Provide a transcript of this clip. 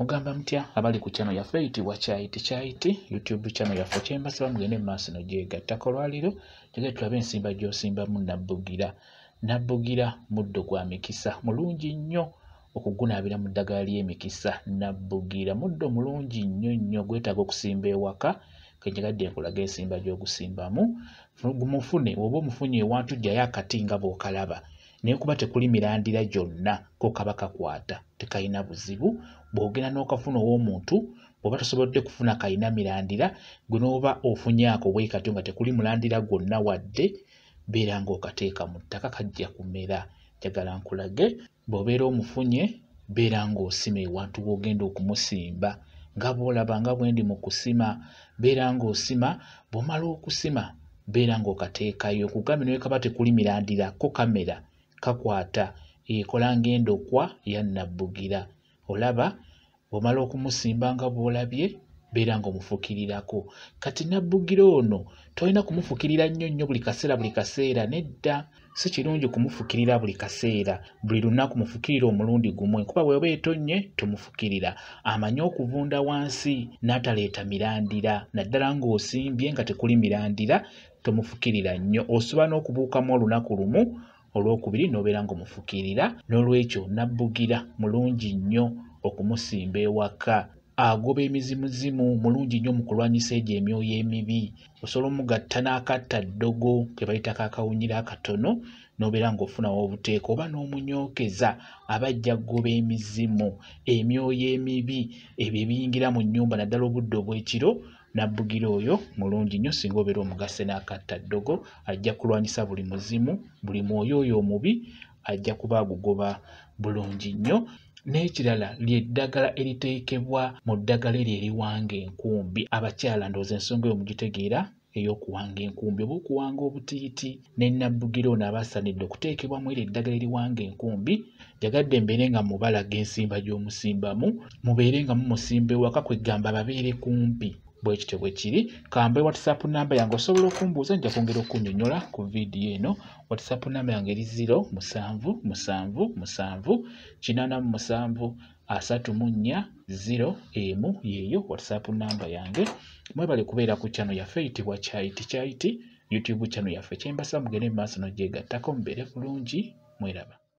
mugamba mutya abali ku channel yaffe eyitibwa kyayiti kyayiti youtube channel yaffe kyembasaba mugende mu maaso nogyegattako olwaliro jagae tulabe ensimba gy'osimbamu nabugira nabugira muddo gwa mikisa mulungi nnyo okugunaabira mu ddagala ly'emikisa nabugira muddo mulungi nnyo nnyo gwetaaga okusimba ewaka kenjagadde enkulaga ensimba gy'ogusimbamu gumufune oba omufunye ewantu jjayo akatinga bw'okalaba naye kuba tekuli mirandira gyonna kokaba kakwata tekalina buzibu bwogenda n'okafuna ow'omuntu bwoba tosobodde kufuna kalina mirandira gwe n'oba ofunyeako bwekatyo nga tekuli mulandira gwonna wadde beera ngaokateeka mu ttaka kajja kumera jagala nkulage bw'obeera omufunye beera ng'osima ewantu bwogenda okumusimba nga boolaba nga bwendi mu kusima beera ng'osima bw'omala okusima beera ng'okateekayo kugambe newekaba tekuli mirandirako kamera kakwata ekola ng'endokwa ya nnabbugira olaba bw'omala okumusimba nga bw'olabye beera ng'omufukirirako kati nnabbugira ono tolina kumufukirira nnyo nnyo buli kaseera buli kaseera nedda si kirungi kumufukirira buli kaseera buli lunaku mufukirira omulundi gumu enkuba bweoba etonnye tumufukirira amanyi okuvunda wansi n'ataleeta mirandira naddala ng'osimbye nga tekuli mirandira tomufukirira nnyo osoba n'okubuukamu olunaku lumu olwokubiri n'obeera ngaomufukirira n'olwekyo nabbugira mulungi nnyo okumusimba ewaka agoba emizimuzimu mulungi nnyo mu kulwanyisa egyo emyoyo emibi osobola omugatta n'akatta ddogo ke bayita kakawunyira akatono n'obeera ngaofunawo obuteeka oba n'omunyookeza abajja goba emizimu emyoyo emibi ebyo ebiyingira mu nnyumba naddala obudde obw'ekiro nabbugira oyo mulungi nnyo singa obeera omugase n'akatta ddogo ajja kulwanyisa buli muzimu buli mwoyo oyo omubi ajja kuba agugoba bulungi nnyo n'ekirala lyeddagala eriteekebwa mu ddagala eryo eriwanga enkumbi abakyala ndooza ensonga eyo mugitegeera ey'okuwanga enkumbi oba okuwanga obutiiti nenabbugira ono abasanidde okuteekebwa mu eryo eddagala eriwanga enkumbi jagadde mbeere nga mubalaga ensimba gy'omusimbamu mubeere nga mumusimba ewaka kwegamba ababeere kumpi bwekityo bwekiri kambe whatsapp namba yange osobola okumbuuza nja kwongera okunyonyola ku vidiyo eno whatsapp namba yange eri 0777734m yeeyo whatsapp namba yange mwebale kubeera ku chano yaffe eyitibwa kyaiti kyaiti youtube chano yaffe kyembasa mugere maaso nogyegattako mubeere bulungi mweraba